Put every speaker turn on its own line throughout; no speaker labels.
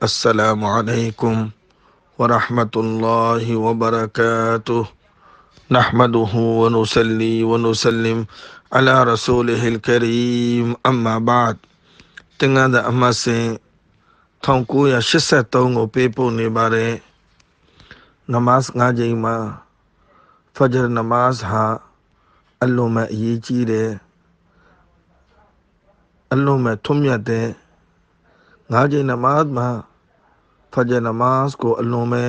السلام عليكم ورحمة الله وبركاته نحمده ونسلي ونسلم على رسوله الكريم أما بعد تنادى أما سين تنكو يا شسا تنغو بيبو نباري نماز ناجي ما فجر نماز ها اللو ما ييجي ري اللو ما تميا دي ناجي نماز ما ဖဂျ်နမတ်ကိုအလွန်ပဲ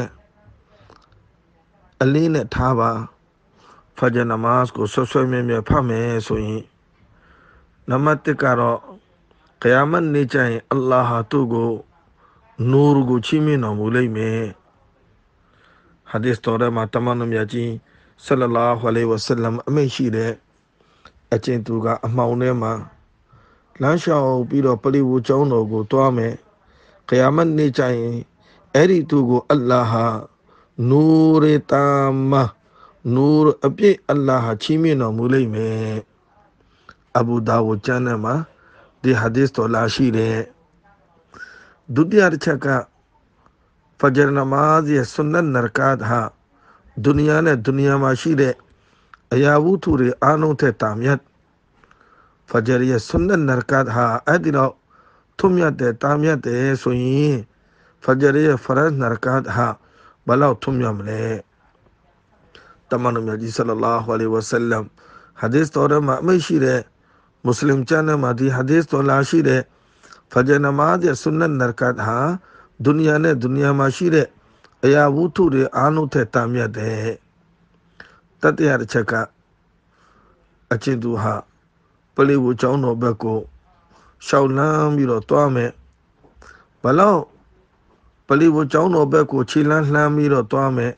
အလေးနဲ့ထားပါဖဂျ်နမတ်ကိုဆွဆွဲမြဲမြဲဖတ်မယ်ဆိုရင်နံပါတ်1ကတော့ကယာမတ်နေ့ကျရင် အလ္လာဟ်ဟာသူ့ကိုနူရ်ကိုချီးမြှင့်တော်မူလိမ့်မယ်ဟာဒီစ်တော်ထဲမှာတမန်တော်မြတ်ကြီးဆလလာဟူအလိုင်းဝဆလမ်အမိန့်ရှိတဲ့အကျင့်သူက အမှောင်ထဲမှာလမ်းလျှောက်ပြီးတော့ပလိဝူကျောင်းတော်ကိုတွားမယ်။ကယာမတ်နေ့ကျရင်အဲ့ဒီသူကိုအလ္လာဟနူရတာမနူရအပြည့်အလ္လာဟချီးမြှင့်တော်မူလိမ့်မယ်အဘူဒါဝကျမ်းထဲမှာဒီဟာဒစ်တော်လာရှိတယ်ဒုတိယတစ်ချက်ကဖဂျ်နမာဇ်ရဲ့ဆွန်နတ်နရကာတ်ဟာဒုနီယာနဲ့ဒုနီယာမှာရှိတဲ့အရာဝတ္ထုတွေအားလုံးထက်တာမြတ်ဖဂျ်ရဲ့ဆွန်နတ်နရကာတ်ဟာအဲ့ဒီတော့ထွတ်မြတ်တဲ့တာမြတ်တယ်ဆိုရင်ဖဂျရီဖရက်နရကတ်ဟာဘလောက်ထုံရမလဲတမန်တော်မြတ်ကြီးဆလလာဟူအလိဝဆလမ်ဟာဒီသ်တော်မှာအမိရှိတဲ့မွတ်စလင်ကျမ်းမှာဒီဟာဒီသ်တော်လာရှိတဲ့ဖဂျနမာရဲ့ဆွန်နတ်နရကတ်ဟာဒုနီယာနဲ့ဒုနီယာမှာရှိတဲ့အရာဝတ္ထုတွေအာနုထက်တမြတ်တဲ့တတရတစ်ချက်ကအချင်းသူဟာပလေဝကျောင်းတော်ဘက်ကိုရှောက်လန်းပြီးတော့တွားမယ်ဘလောက်လိဝကျောင်းတော်ဘက်ကိုခြေလှမ်းလှမ်းပြီးတော့သွားမယ်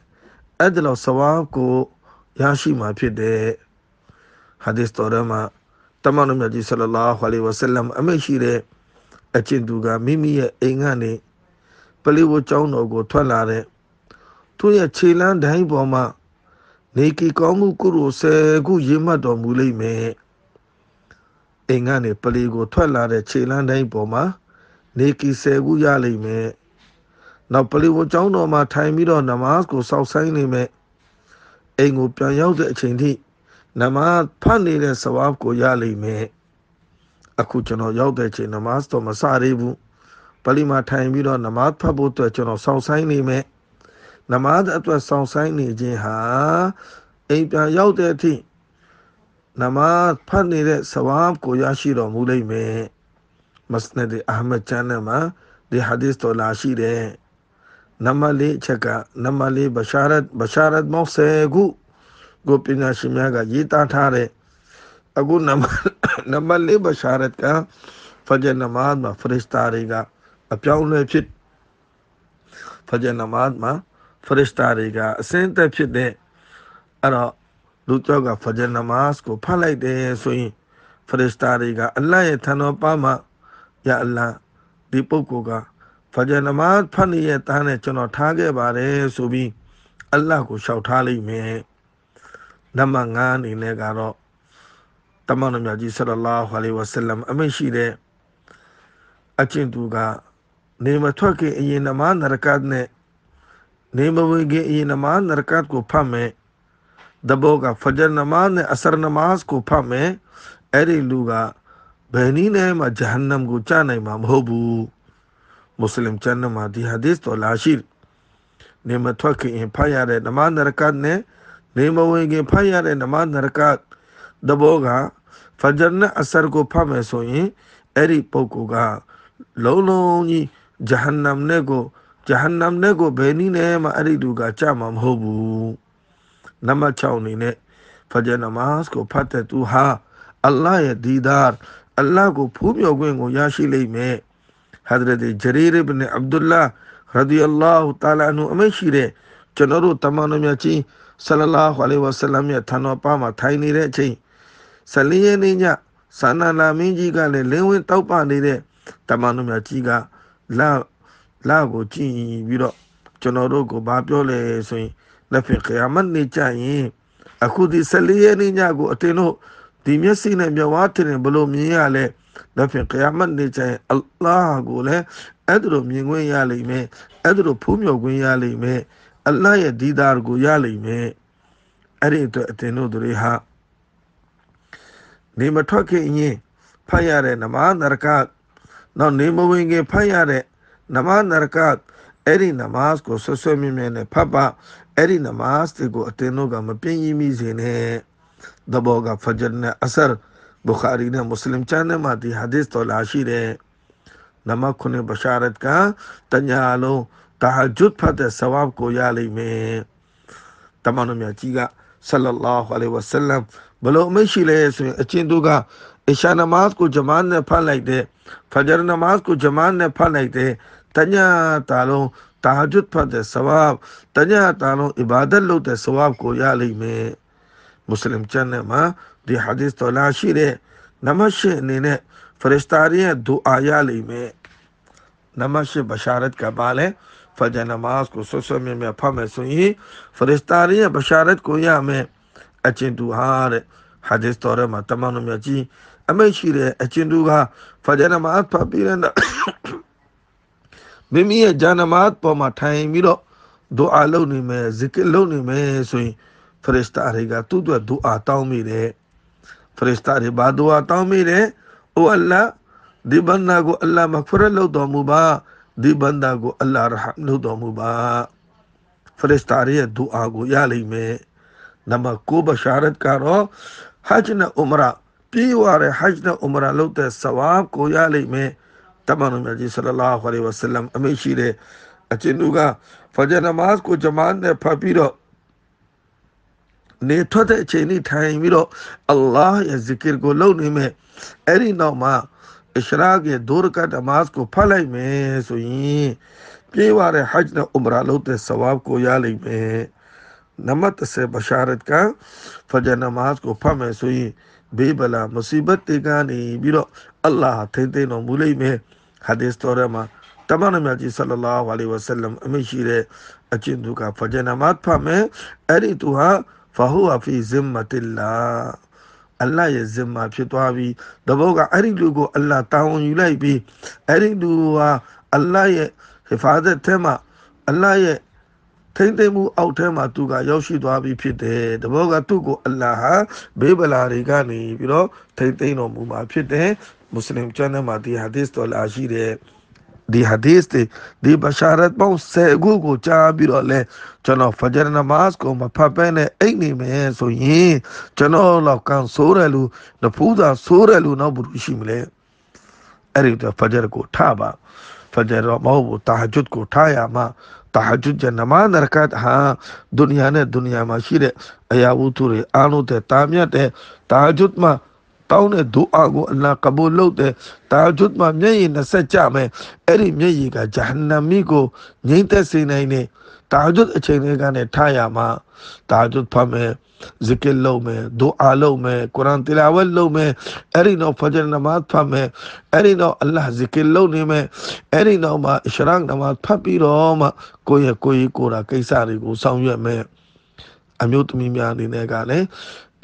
အဲ့ဒါလောက်ဆဝါကိုရရှိမှာဖြစ်တဲ့ဟာဒီစ်တော်ရမှာတမန်တော်မြတ်ကြီးဆလလာဟူအလိဝဆလမ်အမိရှိတဲ့အကျင့်သူကမိမိရဲ့အိမ်ကနေပလိဝကျောင်းတော်ကိုထွက်လာတဲ့သူ့ရဲ့ခြေလှမ်းတိုင်းပေါ်မှာနေကီကောင်းမှုကုလိုဆယ်ခုရင့်မှတ်တော်မူလိမ့်မယ်အိမ်ကနေပလီကိုထွက်လာတဲ့ခြေလှမ်းတိုင်းပေါ်မှာနေကီဆယ်ခုရလိမ့်မယ်နောက်ပလီဝကျောင်းတော်မှာထိုင်ပြီးတော့နမတ်ကိုစောက်ဆိုင်နေမဲ့အိမ်ကိုပြန်ရောက်တဲ့အချိန်ထိနမတ်ဖတ်နေတဲ့ဆဝါဘ်ကိုရလိမ့်မယ်အခုကျွန်တော်ရောက်တဲ့အချိန်နမတ်တော့မစရဘူးပလီမှာထိုင်ပြီးတော့နမတ်ဖတ်ဖို့အတွက်ကျွန်တော်စောက်ဆိုင်နေမဲ့နမတ်အတွက်စောက်ဆိုင်နေခြင်းဟာအိမ်ပြန်ရောက်တဲ့အထိနမတ်ဖတ်နေတဲ့ဆဝါဘ်ကိုရရှိတော်မူလိမ့်မယ်မစနဒီအာမဒ်ချန်နမှာဒီဟာဒီသ်တော်လာရှိတဲ့နံပါတ်၄အချက်ကနံပါတ်၄ဘရှာရတ်ဘရှာရတ်မောဆေကုကိုပညာရှင်များကရေးသားထားတဲ့အခုနံပါတ်နံပါတ်၄ဘရှာရတ်ကဖဂျ်နမတ်မှာဖရစ်တာတွေကအပြောင်းလဲဖြစ်ဖဂျ်နမတ်မှာဖရစ်တာတွေကအစင်းသက်ဖြစ်တဲ့အဲ့တော့လူကြောက်ကဖဂျ်နမတ်ကိုဖတ်လိုက်တယ်ဆိုရင်ဖရစ်တာတွေကအလ္လာဟ်ရဲ့ထံတော်ပါမှာယာအလ္လာဟ်ဒီပုဂ္ဂိုလ်ကဖဂျန်နမတ်ဖတ်နေတဲ့တားနဲ့ကျွန်တော်ထားခဲ့ပါတယ်ဆိုပြီးအလ္လာဟ်ကိုလျှောက်ထားလိမ့်မယ်နံပါတ်9အနေနဲ့ကတော့တမန်တော်မြတ်ကြီးဆလလာဟူအလัยဝဆလမ်အမိန့်ရှိတဲ့အကျင့်သူကနေမထွက်ခင်အရင်နမနရကတ်နဲ့နေမဝင်ခင်အရင်နမနရကတ်ကိုဖတ်မယ်ဒဘောကဖဂျန်နမတ်နဲ့အဆရ်နမတ်ကိုဖတ်မယ်အဲ့ဒီလူကဘယ်နည်းနဲ့မှဂျဟန္နမ်ကိုကြာနိုင်မှာမဟုတ်ဘူး ઉસલેમ ચન્ન માધી હદીસ તોલ અશીર ને મતવખે હે ફાયારે નમા નરક ને ને મવૈંગે ફાયારે નમા નરક દબોગા ફજર ને અસર કો ફમે સોયે એરી પૌગોગા લૌન લૌંજી જહન્નમ ને ગો જહન્નમ ને ગો બેની ને મા એરી ટુ ગા ચામ મા હોબુ નમા 6 અની ને ફજર નમાસ્કો પાતે તુહા અલ્લાહ ય દીદાર અલ્લાહ કો ફુમ્યોક વેંગો યાસી લેઇમે Hazrat Jarir ibn Abdullah ရာဒီအလ္လာဟူတာလာအနုအမိတ်ရှိတဲ့ကျွန်တော်တို့တမန်တော်များချင်းဆလလာဟူအလိုင်းဝါဆလမ်ရဲ့ထံတော်ပါမှာထိုင်နေတဲ့အချိန်ဆလင်းရဲ့နေ့ညသာနာလာမင်းကြီးကလည်းလင်းဝင်တောက်ပနေတဲ့တမန်တော်များကြီးကလာလာကိုကြည့်ပြီးတော့ကျွန်တော်တို့ကိုဘာပြောလဲဆိုရင်လက်ဖင်ခရမတ်နေ့ကျရင်အခုဒီဆလင်းရဲ့နေ့ညကိုအတင်တို့ဒီမျက်စိနဲ့မျက်ဝါးထင်ဘလို့မြင်ရလဲလက်ဖြင့်ကယာမတ်နေ့ကျရင်အလ္လာဟ်ကိုလည်းအဲ့ဒါလိုမြင်ခွင့်ရလိမ့်မယ်အဲ့ဒါလိုဖူးမြော်ခွင့်ရလိမ့်မယ်အလ္လာဟ်ရဲ့ဒီသားကိုရလိမ့်မယ်အဲ့ဒီအတွက်အတင်တို့တွေဟာနေမထွက်ခင်ရင်ဖတ်ရတဲ့နမနရကနောက်နေမဝင်ခင်ဖတ်ရတဲ့နမနရကအဲ့ဒီနမတ်ကိုဆွဆွမြဲမြဲနဲ့ဖတ်ပါအဲ့ဒီနမတ်တွေကိုအတင်တို့ကမပြင်းရင်းမိစေနဲ့သဘောကဖဂျ်နဲ့အဆရ် बुखारी ने मुस्लिम चैनल माती हदीस तोलाशी रे नमक खुने बशारत का तंजालो तहजुद फतेह सवाब को याली में तमानो मिया जी का सल्लल्लाहु अलैहि वसल्लम बलो में शिले अचिन दूगा ईशा नमाज को जमान ने फल लाइक दे फजर नमाज को जमान ने फल लाइक दे तन्या तालो तहजुद फतेह सवाब तन्या तालो इबादत लो ते सवाब को याली में मुस्लिम चैनल मां ဒီဟာဒီသ်တော်လာရှိတဲ့နမရှ်အနေနဲ့ဖရစ်တာရီရဲ့ဒူအာရလိမ့်မယ်နမရှ်ဘရှာရတ်ကပါလဲဖဂျနမာဇ်ကိုဆွဆွမြဲမြဲဖတ်မယ်ဆိုရင်ဖရစ်တာရီရဲ့ဘရှာရတ်ကိုရမယ်အချင်းတူဟာတဲ့ဟာဒီသ်တော်ရမှာတမန်တော်မြတ်ကြီးအမိတ်ရှိတဲ့အချင်းတူကဖဂျနမာဇ်ဖတ်ပြီးတဲ့မိမိရဲ့ဂျာနမာတ်ပေါ်မှာထိုင်ပြီးတော့ဒူအာလုပ်နေမယ်ဇစ်ကလုပ်နေမယ်ဆိုရင်ဖရစ်တာတွေကသူ့အတွက်ဒူအာတောင်းမိတယ်ဖရစ်စတာတွေဘာဒူအာတောင်းမိတယ်။အိုအလ္လာဒီဘန္နာကိုအလ္လာမဖရတ်လုပ်တော်မူပါဒီဘန္နာကိုအလ္လာရဟမ်လုပ်တော်မူပါဖရစ်စတာတွေရဲ့ဒူအာကိုရလိမ့်မယ်။နံပါတ်9ဘရှာရတ်ကတော့ဟဂျ်နဲ့ဥမရာပြေးဝရဟဂျ်နဲ့ဥမရာလုပ်တဲ့ဆဝါဘ်ကိုရလိမ့်မယ်။တမန်တော်မြတ်ကြီးဆလလာဟူအလိုင်းဝါဆလမ်အမိရှိတဲ့အကျဉ်းသူကဖဂျ်နမာဇ်ကိုဂျမန်နဲ့ဖတ်ပြီးတော့နေထွက်တဲ့အချိန်လေးထိုင်ပြီးတော့အလ္လာဟ်ရဲ့ဇီကရ်ကိုလုပ်နေမယ်အဲ့ဒီနောက်မှာအရှရာကရဲ့ဒိုရကတ်နမတ်ကိုဖတ်လိုက်မယ်ဆိုရင်ပြေးဝတဲ့ဟဂျ်နဲ့ဥမရာလုပ်တဲ့ဆဝါဘ်ကိုရလိမ့်မယ်နမတ်စေဘရှာရတ်ကဖဂျ်နမတ်ကိုဖတ်မယ်ဆိုရင်ဘေးဘလာမစီဘတ်တွေကနေပြီးတော့အလ္လာဟ်ထိမ့်သိမ်းတော်မူလိမ့်မယ်ဟာဒီသ်တော်ရမှာတမန်တော်မြတ်ကြီးဆလလာဝါလီဝဆလမ်အမိရှိတဲ့အကျင့်သူကဖဂျ်နမတ်ဖတ်မယ်အဲ့ဒီသူဟာဖဟူဝဖီဇင်မတလာအလ္လာဟ်ရဲ့ဇင်မာဖြစ်သွားပြီးတပုတ်ကအဲ့ဒီလူကိုအလ္လာဟ်တာဝန်ယူလိုက်ပြီးအဲ့ဒီလူဟာအလ္လာဟ်ရဲ့ဟဖာဇတ်ထဲမှာအလ္လာဟ်ရဲ့ထိမ့်သိမ့်မှုအောက်ထဲမှာသူကရောက်ရှိသွားပြီဖြစ်တယ်တဘောကသူ့ကိုအလ္လာဟ်ဘေးဗလာတွေကနေပြီးတော့ထိမ့်သိမ့်တော်မူမှာဖြစ်တယ်မွတ်စလင်ကျမ်းထဲမှာဒီဟာဒီစ်တော်လာရှိတယ်ဒီဟာဒီစ်တွေဒီဘရှာရတ်ပေါင်း၁၀ခုကိုကြားပြီးတော့လဲကျွန်တော်ဖဂျာနမတ်ကိုမဖတ်ပဲနဲ့အိတ်နေမယ်ဆိုရင်ကျွန်တော်လောက်ကန်ဆိုးတယ်လူနဖူးသာဆိုးတယ်လူနောက်ဘူးရှိမလဲအဲ့ဒီတော့ဖဂျာကိုထားပါဖဂျာတော့မဟုတ်ဘူးတာဟဂျွတ်ကိုထားရမှာတာဟဂျွတ်ဂျနမန်ရကတ်ဟာဒုနီယာနဲ့ဒုနီယာမှာရှိတဲ့အရာဝတ္ထုတွေအားလုံးတဲ့တာမြတ်တဲ့တာဟဂျွတ်မှာတောင်းတဲ့ဒုအာကိုအလာကဘူလုပ်တဲ့တာဂျုတ်မှာမျက်ရည်20ကြမယ်အဲ့ဒီမျက်ရည်ကဂျဟန္နမီကိုငိမ့်သက်စေနိုင်တဲ့တာဂျုတ်အချိန်လေးကနေထရမှာတာဂျုတ်ဖတ်မယ်ဇီကရ်လုပ်မယ်ဒူအာလုပ်မယ်ကုရ်အာန်တီလာဝတ်လုပ်မယ်အဲ့ဒီတော့ဖဂျ်နမာဇ်ဖတ်မယ်အဲ့ဒီတော့အလ္လာဟ်ဇီကရ်လုပ်နေမယ်အဲ့ဒီတော့မှအရှရက်နမာဇ်ဖတ်ပြီးတော့မှကိုယ့်ရဲ့ကိုယ်ကြီးကိုယ်တာကိစ္စတွေကိုဆောင်ရွက်မယ်အမျိုးသမီးများအနေနဲ့ကလည်း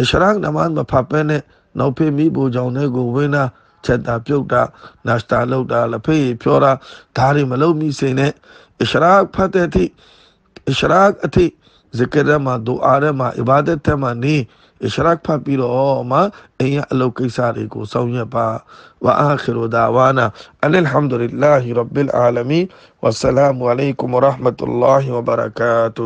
အရှရက်နမာဇ်မဖတ်ဘဲနဲ့နောက်ဖေးမိဘူကြောင့်တဲ့ကိုဝင်းတာချက်တာပြုတ်တာနာစတာလောက်တာလဖေးဖြောတာဒါတွေမလုပ်မိစေနဲ့အရှရာဖတ်တဲ့အထိအရှရာအထိဇကရမှာဒူအာရမှာအဘာဒတ်ထဲမှာနေအရှရာဖတ်ပြီးတော့မှအင်းရအလုပ်ကိစ္စတွေကိုဆောင်ရွက်ပါဝါအာခီရူဒါဝါနာအလ်ဟမ်ဒူလ illah ရဘ်ဘီလ်အာလမီဝဆလာမ်အလိုင်ကွမ်ဝရဟ်မတ်တူလာဟီဝဘာရကာတူ